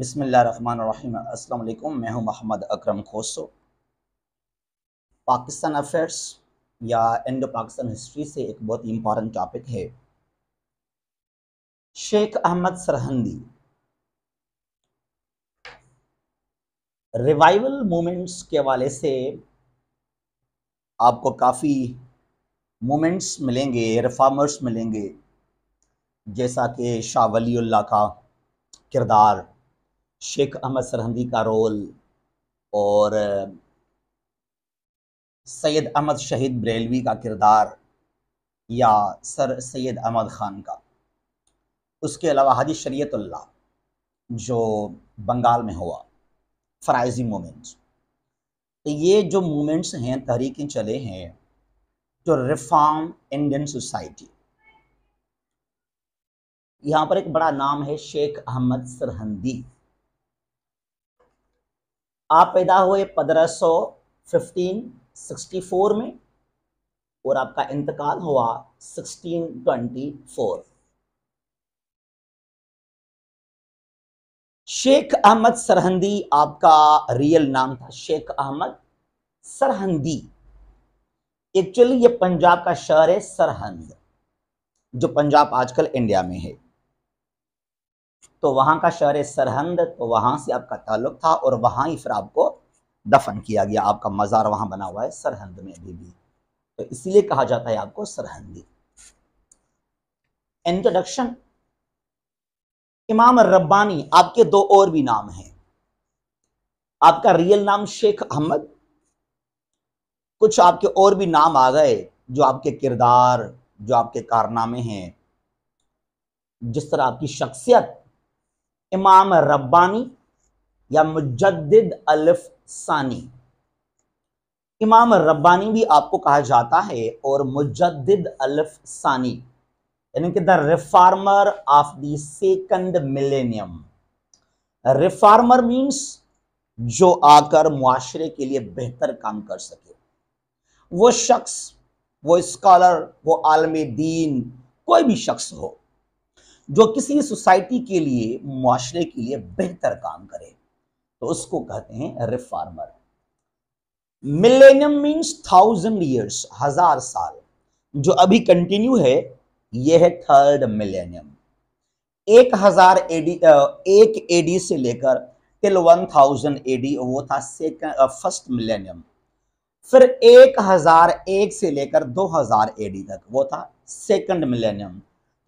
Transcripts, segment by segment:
बिसमीम अल्लाम मैं हूं मोहम्मद अकरम खोसो पाकिस्तान अफेयर्स या इंडो पाकिस्तान हिस्ट्री से एक बहुत ही इम्पॉर्टेंट टॉपिक है शेख अहमद सरहंदी रिवाइवल मूवमेंट्स के हवाले से आपको काफ़ी मूवमेंट्स मिलेंगे रिफॉर्मर्स मिलेंगे जैसा कि शाह वली का किरदार शेख अहमद सरहंदी का रोल और सैयद अहमद शहीद बरेलवी का किरदार या सर सैयद अहमद ख़ान का उसके अलावा हाजी शरीयतुल्ला जो बंगाल में हुआ फ़राइजी मोमेंट्स तो ये जो मोमेंट्स हैं तहरीकें चले हैं जो रिफॉर्म इंडियन सोसाइटी यहाँ पर एक बड़ा नाम है शेख अहमद सरहंदी आप पैदा हुए 1515 64 में और आपका इंतकाल हुआ 1624 शेख अहमद सरहंदी आपका रियल नाम था शेख अहमद सरहंदी एक्चुअली ये पंजाब का शहर है सरहंद जो पंजाब आजकल इंडिया में है तो वहाँ का शहर है सरहंद तो वहाँ से आपका ताल्लुक था और वहाँ फिर आपको दफन किया गया आपका मज़ार वहाँ बना हुआ है सरहंद में अभी भी तो इसलिए कहा जाता है आपको सरहंदी इंट्रोडक्शन इमाम रब्बानी आपके दो और भी नाम हैं आपका रियल नाम शेख अहमद कुछ आपके और भी नाम आ गए जो आपके किरदार जो आपके कारनामे हैं जिस तरह आपकी शख्सियत इमाम रब्बानी या मुजद्दिद अलिफ सानी इमाम रब्बानी भी आपको कहा जाता है और मुजद्दिद अलिफ सानी यानी कि the reformer of the second millennium reformer means जो आकर मुआशरे के लिए बेहतर काम कर सके वो शख्स वो स्कॉलर वो आलम दीन कोई भी शख्स हो जो किसी सोसाइटी के लिए मुआरे के लिए बेहतर काम करे तो उसको कहते हैं reformer millennium means thousand years हजार साल जो अभी कंटिन्यू है यह है थर्ड मिलेनियम एक हजार एडी एक एडी से लेकर टिल वन थाउजेंड एडी वो था सेकंड फर्स्ट मिलेनियम फिर एक हजार एक से लेकर दो हजार एडी तक वो था सेकंड मिलेनियम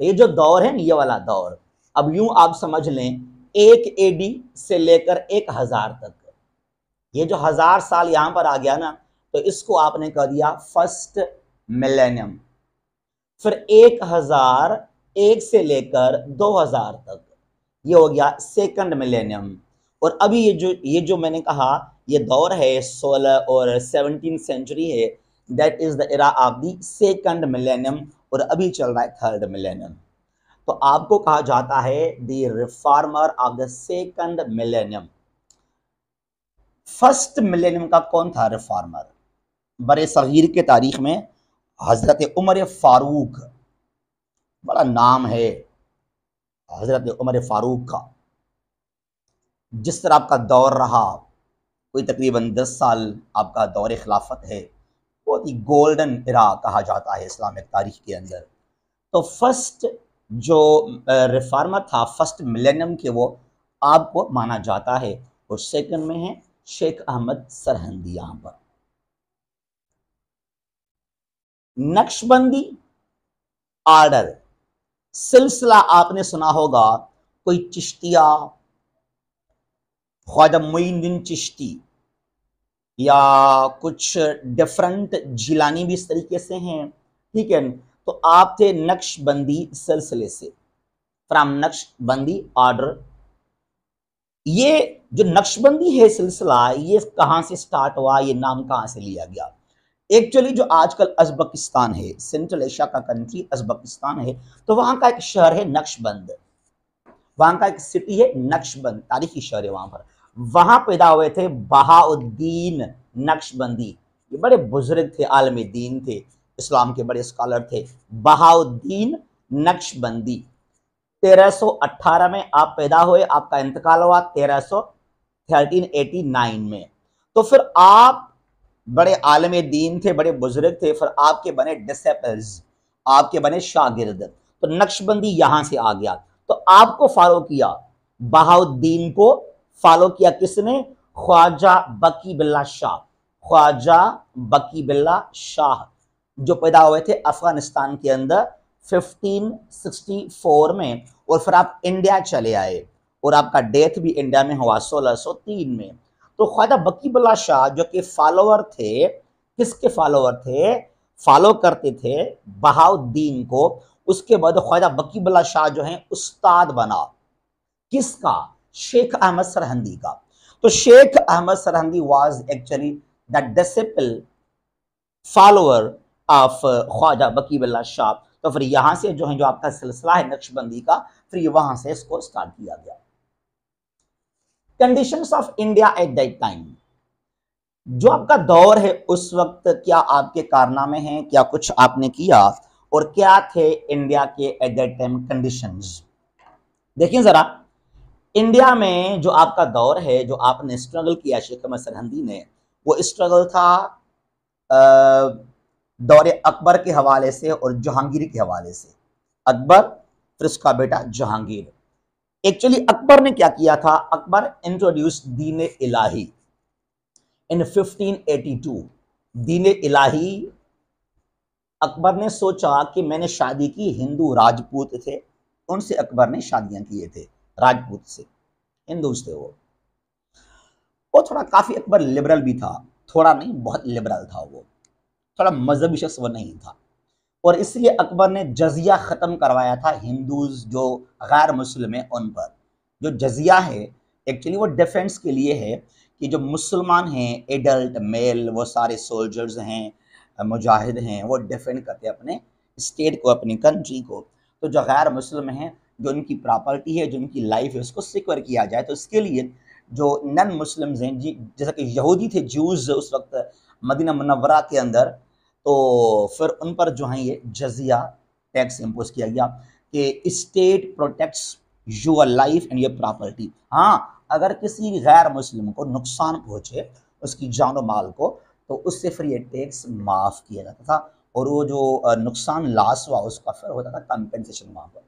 ये जो दौर है ना ये वाला दौर अब यूं आप समझ लें एक एडी से लेकर एक हजार तक ये जो हजार साल यहां पर आ गया ना तो इसको आपने कह दिया फर्स्ट मिलेनियम फिर एक हजार एक से लेकर दो हजार तक ये हो गया सेकंड मिलेनियम और अभी ये जो ये जो मैंने कहा ये दौर है सोलह और सेवनटीन सेंचुरी है that is the era of the second millennium और अभी चल रहा है थर्ड मिलेनियम तो आपको कहा जाता है the reformer of the second millennium first millennium का कौन था रिफॉर्मर बर सगीर के तारीख में हज़रत उमर फारूक बड़ा नाम है हज़रत उमर फारूक का जिस तरह आपका दौर रहा कोई तकरीबन दस साल आपका दौर खिलाफत है बहुत ही गोल्डन इरा कहा जाता है इस्लामिक तारीख के अंदर तो फर्स्ट जो रिफार्मर था फर्स्ट मिलेनियम के वो आपको माना जाता है और सेकंड में है शेख अहमद सरहंदी यहाँ पर नक्शबंदी आर्डर सिलसिला आपने सुना होगा कोई चिश्तिया ख्वाजा मोइन चिश्ती या कुछ डिफरेंट जिलानी भी इस तरीके से हैं ठीक है तो आप थे नक्शबंदी सिलसिले से फ्राम नक्शबंदी ऑर्डर ये जो नक्शबंदी है सिलसिला ये कहाँ से स्टार्ट हुआ ये नाम कहाँ से लिया गया एक्चुअली जो आजकल अजबकिस्तान है सेंट्रल एशिया का कंट्री अजबकिस्तान है तो वहाँ का एक शहर है नक्शबंद वहाँ का एक सिटी है नक्शबंद तारीखी शहर है वहाँ पर वहां पैदा हुए थे बहाउद्दीन नक्शबंदी ये बड़े बुजुर्ग थे आलम दीन थे इस्लाम के बड़े स्कॉलर थे बहाउद्दीन नक्शबंदी 1318 में आप पैदा हुए आपका इंतकाल हुआ 1389 में तो फिर आप बड़े आलम दीन थे बड़े बुजुर्ग थे फिर आपके बने डिसेपल्स आपके बने शागिर्द तो नक्शबंदी यहां से आ गया तो आपको फॉलो किया बहाउद्दीन को फॉलो किया किसने ख्वाजा बकी बिल्ला शाह ख्वाजा बकी बिल्ला शाह जो पैदा हुए थे अफगानिस्तान के अंदर 1564 में और फिर आप इंडिया चले आए और आपका डेथ भी इंडिया में हुआ 1603 में तो ख्वाजा बकी बिल्ला शाह जो कि फॉलोअर थे किसके फॉलोअर थे फॉलो करते थे बहाउद्दीन को उसके बाद ख्वाजा बकी बिल्ला शाह जो है उस्ताद बना किसका शेख अहमद सरहंदी का तो Sheikh Ahmad Sirhindi was actually the disciple follower of Khwaja Baqi Billah Shah तो फिर यहां से जो है जो आपका सिलसिला है नक्शबंदी का फिर वहां से इसको स्टार्ट किया गया conditions of India at that time जो आपका दौर है उस वक्त क्या आपके कारनामे हैं क्या कुछ आपने किया और क्या थे इंडिया के एट दैट टाइम कंडीशंस देखिए जरा इंडिया में जो आपका दौर है जो आपने स्ट्रगल किया शेख अहमद सरहंदी ने वो स्ट्रगल था दौर अकबर के हवाले से और जहांगीर के हवाले से अकबर फिर उसका बेटा जहांगीर एक्चुअली अकबर ने क्या किया था अकबर इंट्रोड्यूस दीन इलाही इन 1582 दीन इलाही अकबर ने सोचा कि मैंने शादी की हिंदू राजपूत थे उनसे अकबर ने शादियां किए थे राजपूत से हिंदू थे वो वो थोड़ा काफ़ी अकबर लिबरल भी था थोड़ा नहीं बहुत लिबरल था वो थोड़ा मजहबी शख्स वो नहीं था और इसलिए अकबर ने जजिया ख़त्म करवाया था हिंदूज जो गैर मुस्लिम हैं उन पर जो जजिया है एक्चुअली वो डिफेंस के लिए है कि जो मुसलमान हैं एडल्ट मेल वो सारे सोल्जर्स हैं मुजाहिद हैं वो डिफेंड करते हैं अपने स्टेट को अपनी कंट्री को तो जो गैर मुस्लिम हैं जो उनकी प्रॉपर्टी है जो उनकी लाइफ है उसको सिक्योर किया जाए तो इसके लिए जो नन मुस्लिम्स हैं जी जैसा कि यहूदी थे जूस उस वक्त मदीना मनवरा के अंदर तो फिर उन पर जो है ये जजिया टैक्स इम्पोज किया गया कि state protects your life and your property हाँ अगर किसी गैर मुस्लिम को नुकसान पहुँचे उसकी जान माल को तो उससे फिर ये टैक्स माफ़ किया जाता था और वो जो नुकसान लाश हुआ उसका फिर होता था कंपेंसेशन वहाँ पर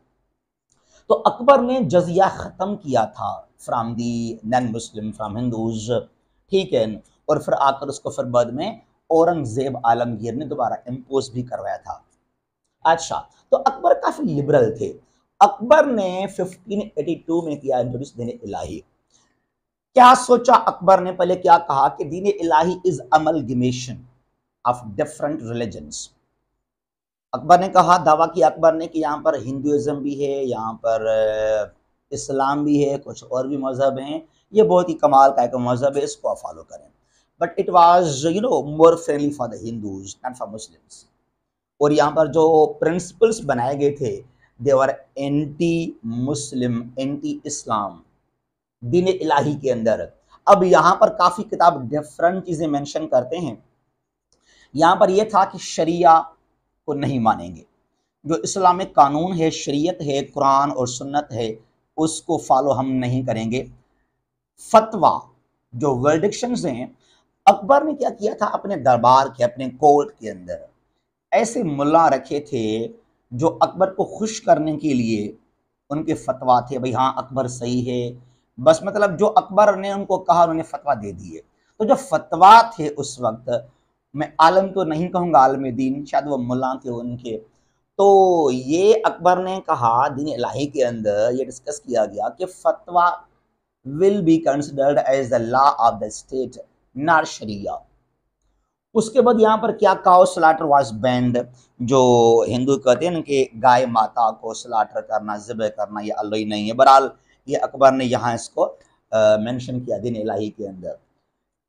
तो अकबर ने जजिया ख़त्म किया था from the non Muslim from Hindus ठीक है और फिर आकर उसको फिर बाद में औरंगज़ेब आलमगीर ने दोबारा इम्पोज भी करवाया था अच्छा तो अकबर काफ़ी लिबरल थे अकबर ने 1582 में किया इंट्रोड्यूस दीन इलाही क्या सोचा अकबर ने पहले क्या कहा कि दीन इलाही इज अमल ऑफ डिफरेंट रिलीजन्स अकबर ने कहा दावा किया अकबर ने कि यहाँ पर हिंदुज़म भी है यहाँ पर इस्लाम भी है कुछ और भी मज़हब हैं ये बहुत ही कमाल का एक मज़हब है इसको आप फॉलो करें but it was you know more friendly for the Hindus and for Muslims और यहाँ पर जो प्रिंसिपल्स बनाए गए थे देवर एंटी मुस्लिम एंटी इस्लाम दिन इलाही के अंदर अब यहाँ पर काफ़ी किताब डिफरेंट चीज़ें मैंशन करते हैं यहाँ पर यह था कि शरिया को नहीं मानेंगे जो इस्लामिक कानून है शरीयत है कुरान और सुन्नत है उसको फॉलो हम नहीं करेंगे फतवा जो वर्डिक्शन हैं अकबर ने क्या किया था अपने दरबार के अपने कोर्ट के अंदर ऐसे मुल्ला रखे थे जो अकबर को खुश करने के लिए उनके फतवा थे भाई हाँ अकबर सही है बस मतलब जो अकबर ने उनको कहा उन्होंने फतवा दे दिए तो जो फतवा थे उस वक्त मैं आलम तो नहीं कहूँगा आलम दीन शायद वह मुला थे उनके तो ये अकबर ने कहा दिन इलाही के अंदर ये डिस्कस किया गया कि फतवा will be considered as the law of the state nor शरिया उसके बाद यहाँ पर क्या काओ स्लाटर वाज बैंड जो हिंदू कहते हैं ना कि गाय माता को स्लाटर करना ज़िब करना ये अल्लाई नहीं है बहरहाल ये अकबर ने यहाँ इसको मेंशन किया दिन इलाही के अंदर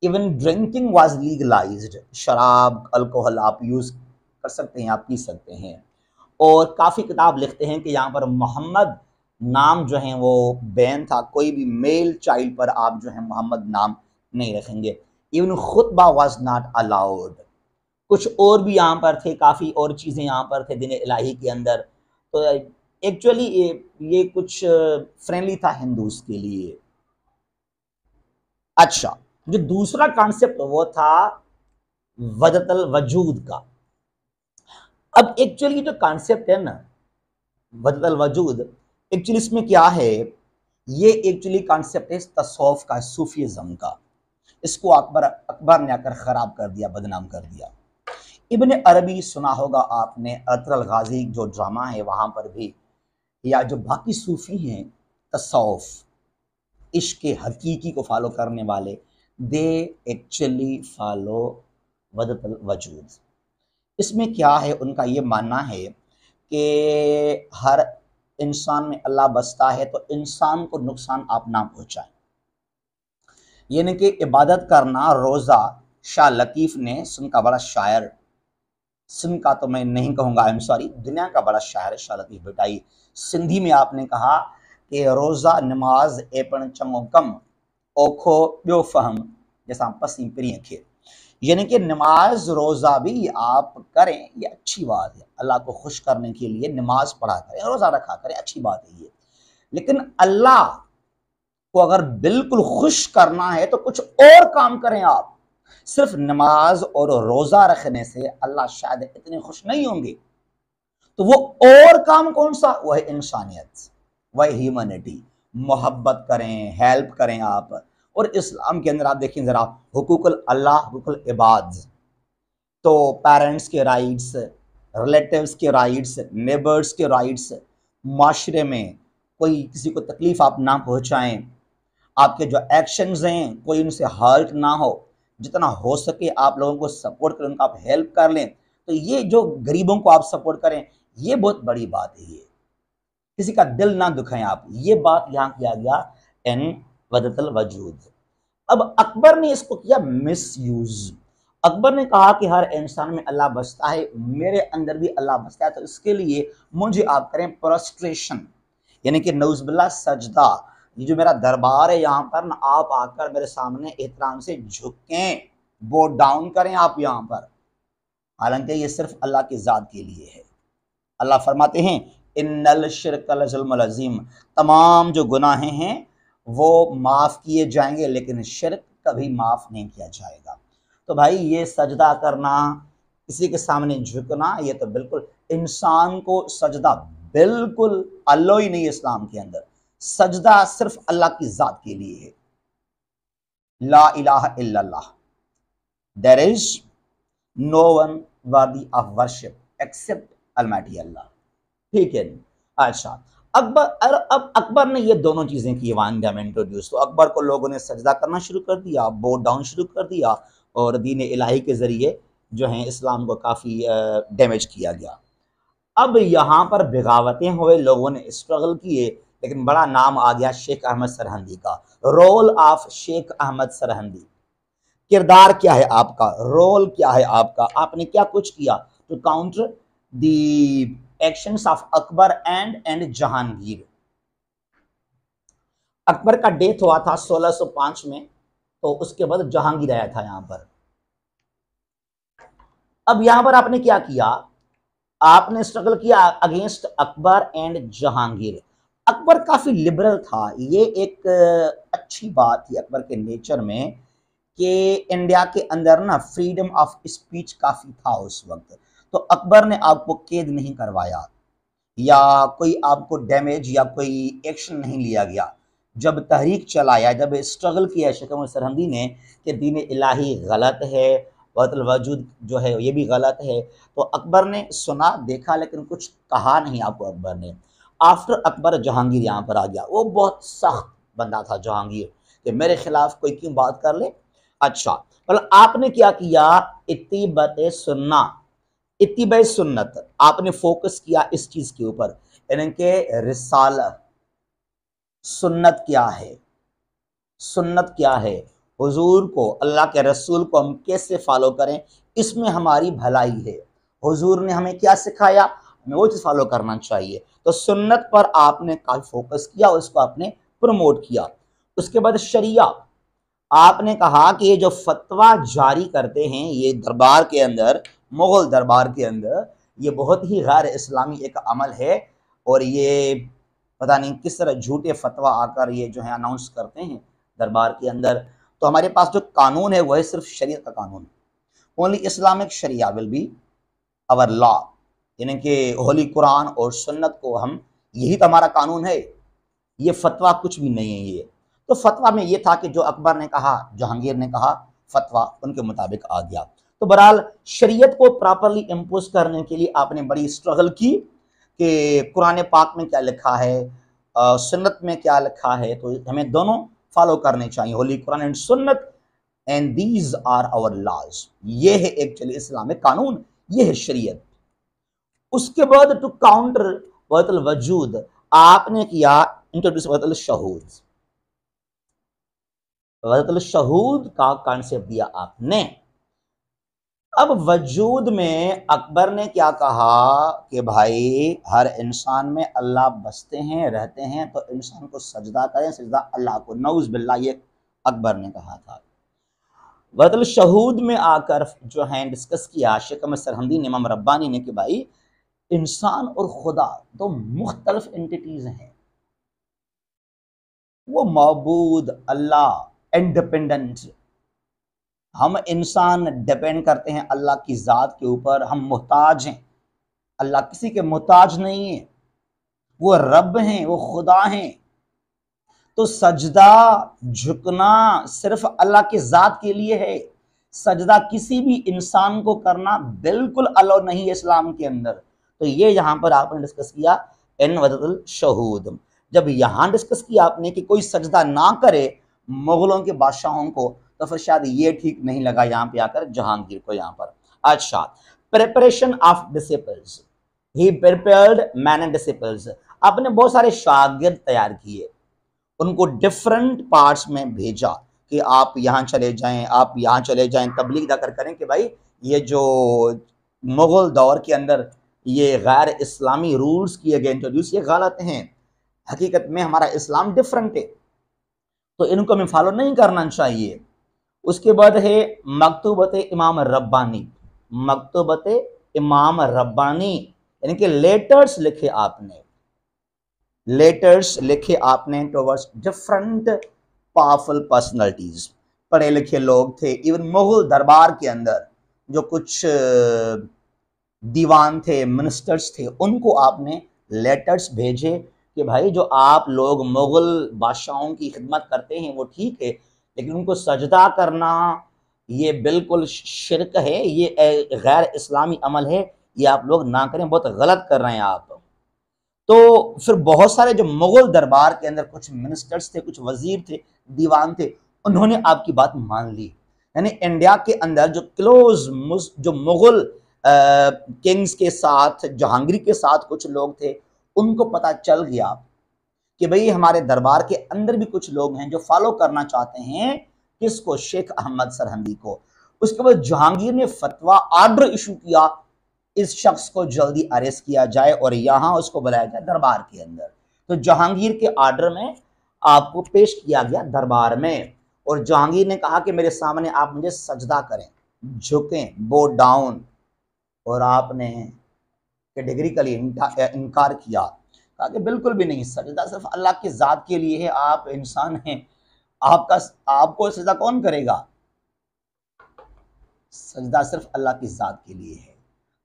इवन ड्रिंकिंग वॉज लीगलाइज्ड शराब अल्कोहल आप यूज़ कर सकते हैं आप पी सकते हैं और काफ़ी किताब लिखते हैं कि यहाँ पर मोहम्मद नाम जो है वो बैन था कोई भी मेल चाइल्ड पर आप जो है मोहम्मद नाम नहीं रखेंगे इवन खुतबा वॉज नॉट अलाउड कुछ और भी यहाँ पर थे काफ़ी और चीज़ें यहाँ पर थे दिन इलाही के अंदर तो एक्चुअली ये ये कुछ फ्रेंडली था हिंदूज के लिए अच्छा जो दूसरा कॉन्सेप्ट वो था वजतल वजूद का अब एक्चुअली जो कॉन्सेप्ट है ना वजतल वजूद एक्चुअली इसमें क्या है ये एक्चुअली कॉन्सेप्ट है तसौफ का सूफीज़म का इसको अकबर अकबर ने आकर ख़राब कर दिया बदनाम कर दिया इबन अरबी सुना होगा आपने अतरल गाजी जो ड्रामा है वहां पर भी या जो बाकी सूफ़ी हैं तसौफ़ इश्क हकीकी को फॉलो करने वाले दे एक्चुअली फॉलो वदतल वजूद इसमें क्या है उनका ये मानना है कि हर इंसान में अल्लाह बसता है तो इंसान को नुकसान आप ना पहुँचाएं यानी कि इबादत करना रोज़ा शाह लतीफ़ ने सुन का बड़ा शायर सिंध का तो मैं नहीं कहूँगा आई एम सॉरी दुनिया का बड़ा शायर है शाह लतीफ़ बिटाई सिंधी में आपने कहा कि रोज़ा नमाज एपण चंगो कम ओखो बो फ़हम जैसा पस पिरी खे यानी कि नमाज रोज़ा भी आप करें ये अच्छी बात है अल्लाह को खुश करने के लिए नमाज पढ़ा करें रोज़ा रखा करें अच्छी बात है ये लेकिन अल्लाह को अगर बिल्कुल खुश करना है तो कुछ और काम करें आप सिर्फ नमाज और रोज़ा रखने से अल्लाह शायद इतने खुश नहीं होंगे तो वो और काम कौन सा वह इंसानियत वह ह्यूमनिटी मोहब्बत करें हेल्प करें आप और इस्लाम के अंदर आप देखें ज़रा हुकूक अल्लाह हकूकल इबाद तो पेरेंट्स के राइट्स रिलेटिव्स के राइट्स नेबर्स के राइट्स माशरे में कोई किसी को तकलीफ़ आप ना पहुँचाएँ आपके जो एक्शंस हैं कोई उनसे हर्ट ना हो जितना हो सके आप लोगों को सपोर्ट करें उनका आप हेल्प कर लें तो ये जो गरीबों को आप सपोर्ट करें ये बहुत बड़ी बात है ये किसी का दिल ना दुखाएं आप ये बात यहां किया गया एन वदतल वजूद अब अकबर ने इसको किया मिस यूज अकबर ने कहा कि हर इंसान में अल्लाह बसता है मेरे अंदर भी अल्लाह बसता है तो इसके लिए मुझे आप करें प्रोस्ट्रेशन यानी कि नौजबिल्ला सजदा ये जो मेरा दरबार है यहाँ पर ना आप आकर मेरे सामने एहतराम से झुकें बो डाउन करें आप यहाँ पर हालांकि ये सिर्फ अल्लाह की ज़ात के लिए है अल्लाह फरमाते हैं इन्नल शिरकल जुल्मज़ीम तमाम जो गुनाहें हैं वो माफ़ किए जाएंगे लेकिन शिरक कभी माफ़ नहीं किया जाएगा तो भाई ये सजदा करना किसी के सामने झुकना ये तो बिल्कुल इंसान को सजदा बिल्कुल अल्लो ही नहीं इस्लाम के अंदर सजदा सिर्फ अल्लाह की ज़ात के लिए है ला इलाह इल्लल्लाह there is no one worthy of worship except almighty Allah ठीक है अच्छा अकबर अब अकबर ने ये दोनों चीज़ें की वानगा में इंट्रोड्यूस तो अकबर को लोगों ने सजदा करना शुरू कर दिया बो डाउन शुरू कर दिया और दीन इलाही के ज़रिए जो है इस्लाम को काफ़ी डैमेज किया गया अब यहाँ पर बगावतें हुए लोगों ने स्ट्रगल किए लेकिन बड़ा नाम आ गया शेख अहमद सरहंदी का रोल ऑफ शेख अहमद सरहंदी किरदार क्या है आपका रोल क्या है आपका आपने क्या कुछ किया to counter the action of Akbar and and Jahangir Akbar का डेथ हुआ था 1605 में तो उसके बाद जहांगीर आया था यहां पर अब यहां पर आपने क्या किया आपने स्ट्रगल किया अगेंस्ट अकबर एंड जहांगीर अकबर काफी लिबरल था ये एक अच्छी बात थी अकबर के नेचर में कि इंडिया के अंदर ना फ्रीडम ऑफ स्पीच काफी था उस वक्त तो अकबर ने आपको कैद नहीं करवाया या कोई आपको डैमेज या कोई एक्शन नहीं लिया गया जब तहरीक चलाया जब स्ट्रगल किया शिकम सरहंदी ने कि दीन इलाही गलत है वतल वजूद जो है ये भी गलत है तो अकबर ने सुना देखा लेकिन कुछ कहा नहीं आपको अकबर ने आफ्टर अकबर जहांगीर यहाँ पर आ गया वो बहुत सख्त बंदा था जहांगीर कि मेरे खिलाफ कोई क्यों बात कर ले अच्छा मतलब आपने क्या किया इतिबत सुनना इतिब सुन्नत आपने फोकस किया इस चीज़ के ऊपर यानी कि रिसाल सुन्नत क्या है सुन्नत क्या है हुजूर को अल्लाह के रसूल को हम कैसे फॉलो करें इसमें हमारी भलाई है हुजूर ने हमें क्या सिखाया हमें वो चीज़ फॉलो करना चाहिए तो सुन्नत पर आपने काफ़ी फोकस किया और उसको आपने प्रमोट किया उसके बाद शरिया आपने कहा कि ये जो फतवा जारी करते हैं ये दरबार के अंदर मुग़ल दरबार के अंदर ये बहुत ही गैर इस्लामी एक अमल है और ये पता नहीं किस तरह झूठे फतवा आकर ये जो है अनाउंस करते हैं दरबार के अंदर तो हमारे पास जो कानून है वह सिर्फ शरीय का कानून है only Islamic sharia will be our law यानी कि होली कुरान और सुन्नत को हम यही तो हमारा कानून है ये फतवा कुछ भी नहीं है ये तो फतवा में ये था कि जो अकबर ने कहा जहांगीर ने कहा फतवा उनके मुताबिक आ गया तो बहरहाल शरीयत को प्रॉपरली इम्पोज करने के लिए आपने बड़ी स्ट्रगल की कि कुरान पाक में क्या लिखा है सुन्नत में क्या लिखा है तो हमें दोनों फॉलो करने चाहिए holy Quran and Sunnah and these are our laws ये है एक्चुअली इस्लामिक कानून ये है शरीयत उसके बाद टू काउंटर वतल वजूद आपने किया इंट्रोड्यूस वतल शहूद वतल शहूद का कॉन्सेप्ट दिया आपने अब वजूद में अकबर ने क्या कहा कि भाई हर इंसान में अल्लाह बसते हैं रहते हैं तो इंसान को सजदा करें सजदा अल्लाह को नौज बिल्ला ये अकबर ने कहा था वतल शहूद में आकर जो है डिस्कस किया शिकम सरहंदी ने इमाम रब्बानी ने कि भाई इंसान और खुदा दो मुख्तलफ एंटिटीज़ हैं वो मबूद अल्लाह इंडिपेंडेंट हम इंसान डिपेंड करते हैं अल्लाह की ज़ात के ऊपर हम मोहताज हैं अल्लाह किसी के मोहताज नहीं है वो रब हैं वो खुदा हैं तो सजदा झुकना सिर्फ अल्लाह के ज़ात के लिए है सजदा किसी भी इंसान को करना बिल्कुल अलो नहीं है इस्लाम के अंदर तो ये यहाँ पर आपने डिस्कस किया इन वजतल शहूद जब यहाँ डिस्कस किया आपने कि कोई सजदा ना करे मुग़लों के बादशाहों को तो फिर शायद ये ठीक नहीं लगा यहाँ पे आकर जहांगीर को यहाँ पर अच्छा प्रिपरेशन ऑफ डिसिपल्स ही प्रिपेयर्ड मैन एंड डिसिपल्स आपने बहुत सारे शागिर्द तैयार किए उनको डिफरेंट पार्ट्स में भेजा कि आप यहाँ चले जाएं आप यहाँ चले जाएं तबलीग जाकर करें कि भाई ये जो मुग़ल दौर के अंदर ये गैर इस्लामी रूल्स किए गए इंट्रोड्यूस ये गलत हैं हकीकत में हमारा इस्लाम डिफरेंट है तो इनको हमें फॉलो नहीं करना चाहिए उसके बाद है मकतूबत इमाम रब्बानी मकतूबत इमाम रब्बानी यानी कि लेटर्स लिखे आपने लेटर्स लिखे आपने टूवर्ड्स डिफरेंट पावरफुल पर्सनैलिटीज पढ़े लिखे लोग थे इवन मुगल दरबार के अंदर जो कुछ दीवान थे मिनिस्टर्स थे उनको आपने लेटर्स भेजे कि भाई जो आप लोग मुगल बादशाहों की खिदमत करते हैं वो ठीक है लेकिन उनको सजदा करना ये बिल्कुल शिरक है ये गैर इस्लामी अमल है ये आप लोग ना करें बहुत गलत कर रहे हैं आप तो फिर बहुत सारे जो मुग़ल दरबार के अंदर कुछ मिनिस्टर्स थे कुछ वजीर थे दीवान थे उन्होंने आपकी बात मान ली यानी इंडिया के अंदर जो क्लोज जो मुग़ल किंग्स के साथ जहांगीर के साथ कुछ लोग थे उनको पता चल गया कि भाई हमारे दरबार के अंदर भी कुछ लोग हैं जो फॉलो करना चाहते हैं किसको शेख अहमद सरहंदी को उसके बाद जहांगीर ने फतवा आर्डर इशू किया इस शख्स को जल्दी अरेस्ट किया जाए और यहाँ उसको बुलाया जाए दरबार के अंदर तो जहांगीर के आर्डर में आपको पेश किया गया दरबार में और जहांगीर ने कहा कि मेरे सामने आप मुझे सजदा करें झुकें बो डाउन और आपने लिए इनकार किया कहा कि बिल्कुल भी नहीं सजदा सिर्फ अल्लाह की ज़ात के लिए है आप इंसान हैं आपका आपको सजदा कौन करेगा सजदा सिर्फ अल्लाह की ज़ात के लिए है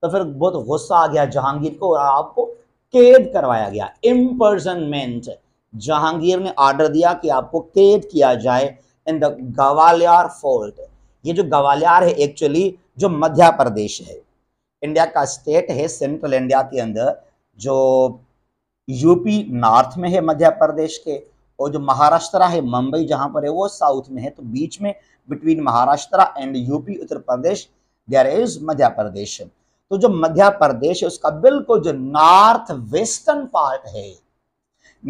तो फिर बहुत गुस्सा आ गया जहांगीर को और आपको कैद करवाया गया इम्पर्सनमेंट जहांगीर ने आर्डर दिया कि आपको कैद किया जाए इन द गवालियार फोर्ट ये जो गवालियार है एक्चुअली जो मध्य प्रदेश है इंडिया का स्टेट है सेंट्रल इंडिया के अंदर जो यूपी नॉर्थ में है मध्य प्रदेश के और जो महाराष्ट्र है मुंबई जहां पर है वो साउथ में है तो बीच में between Maharashtra and UP Uttar Pradesh there is Madhya Pradesh तो जो मध्य प्रदेश है उसका बिल्कुल जो नॉर्थ वेस्टर्न पार्ट है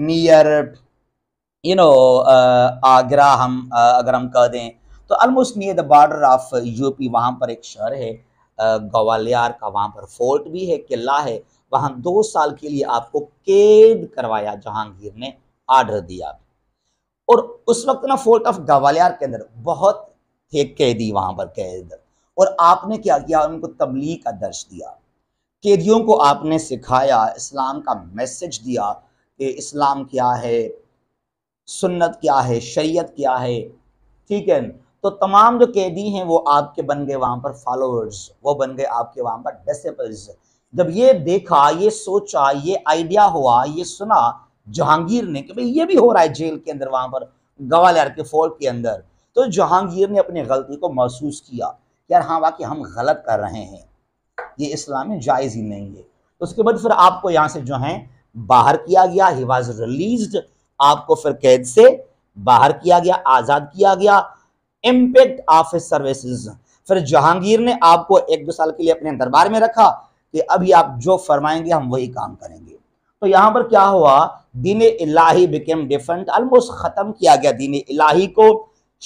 नियर यू नो आगरा हम अगर हम कह दें तो almost near the border of UP वहां पर एक शहर है ग्वालियर का वहां पर फोर्ट भी है किला है वहां दो साल के लिए आपको कैद करवाया जहांगीर ने आर्डर दिया और उस वक्त ना फोर्ट ऑफ ग्वालियर के अंदर बहुत थे कैदी वहां पर कैद और आपने क्या किया उनको तबलीग का दर्श दिया कैदियों को आपने सिखाया इस्लाम का मैसेज दिया कि इस्लाम क्या है सुन्नत क्या है शरीयत क्या है ठीक है तो तमाम जो कैदी हैं वो आपके बन गए वहां पर फॉलोअर्स वो बन गए आपके वहां पर डिसिपल्स जब ये देखा ये सोचा ये आइडिया हुआ ये सुना जहांगीर ने कि भाई ये भी हो रहा है जेल के अंदर वहां पर गवालियर के फोर्ट के अंदर तो जहांगीर ने अपनी गलती को महसूस किया यार हाँ वाकई हम गलत कर रहे हैं ये इस्लाम में जायज़ ही नहीं है उसके बाद फिर आपको यहाँ से जो है बाहर किया गया ही वॉज रिलीज आपको फिर कैद से बाहर किया गया आज़ाद किया गया इम्पेक्ट ऑफ सर्विसेज फिर जहांगीर ने आपको एक दो साल के लिए अपने दरबार में रखा कि अभी आप जो फरमाएंगे हम वही काम करेंगे तो यहाँ पर क्या हुआ दीन इलाही बिकेम डिफरेंट ऑलमोस्ट ख़त्म किया गया दीन इलाही को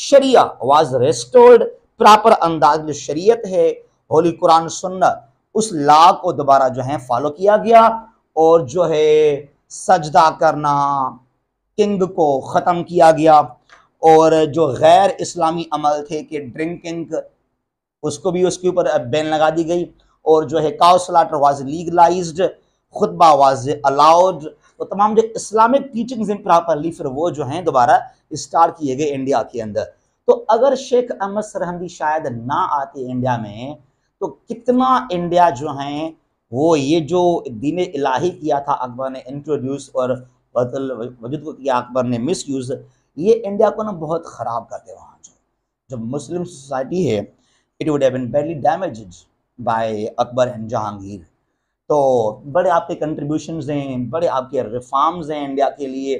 शरिया वाज रेस्टोर्ड प्रॉपर अंदाज में शरीयत है होली कुरान सुन्नत उस ला को दोबारा जो है फॉलो किया गया और जो है सजदा करना किंग को ख़त्म किया गया और जो गैर इस्लामी अमल थे कि ड्रिंकिंग उसको भी उसके ऊपर बैन लगा दी गई और जो है cow slaughter was legalize khutba was allowed तो तमाम जो इस्लामिक टीचिंग्स प्रॉपरली फिर वो जो हैं दोबारा स्टार्ट किए गए इंडिया के अंदर तो अगर शेख अहमद सरहमदी शायद ना आते इंडिया में तो कितना इंडिया जो हैं वो ये जो दीन इलाही किया था अकबर ने इंट्रोड्यूस और वजूद को किया अकबर ने मिस यूज़ ये इंडिया को ना बहुत ख़राब करते वहाँ जो जो मुस्लिम सोसाइटी है it would have been badly damaged by Akbar and Jahangir तो बड़े आपके कंट्रीब्यूशन हैं बड़े आपके रिफॉर्म्स हैं इंडिया के लिए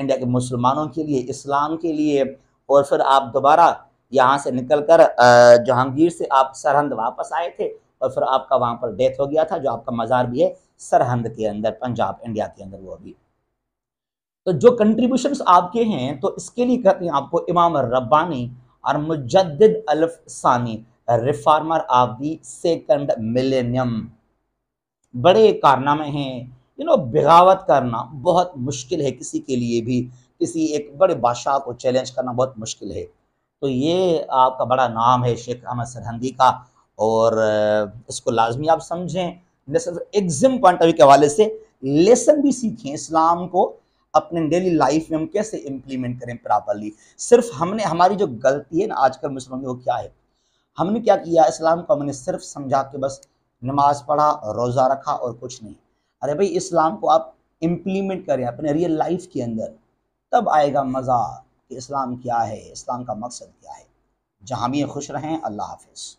इंडिया के मुसलमानों के लिए इस्लाम के लिए और फिर आप दोबारा यहाँ से निकल कर जहांगीर से आप सरहंद वापस आए थे और फिर आपका वहाँ पर डेथ हो गया था जो आपका मज़ार भी है सरहंद के अंदर पंजाब इंडिया के अंदर वो अभी तो जो कंट्रीब्यूशंस आपके हैं तो इसके लिए कहते हैं आपको इमाम रब्बानी और मुजद अलफ सानी reformer of the second millennium बड़े कारनामे हैं यू नो बगावत करना बहुत मुश्किल है किसी के लिए भी किसी एक बड़े बादशाह को चैलेंज करना बहुत मुश्किल है तो ये आपका बड़ा नाम है शेख अहमद सरहंदी का और इसको लाजमी आप समझें एग्जिम पॉइंट के हवाले से लेसन भी सीखें इस्लाम को अपने डेली लाइफ में हम कैसे इम्प्लीमेंट करें प्रॉपरली सिर्फ हमने हमारी जो गलती है ना आजकल मुसलमानों वो क्या है हमने क्या किया इस्लाम को हमने सिर्फ समझा के बस नमाज पढ़ा रोज़ा रखा और कुछ नहीं अरे भाई इस्लाम को आप इम्प्लीमेंट करें अपने रियल लाइफ के अंदर तब आएगा मज़ा कि इस्लाम क्या है इस्लाम का मकसद क्या है जहाँ भी खुश रहें अल्लाह हाफिज़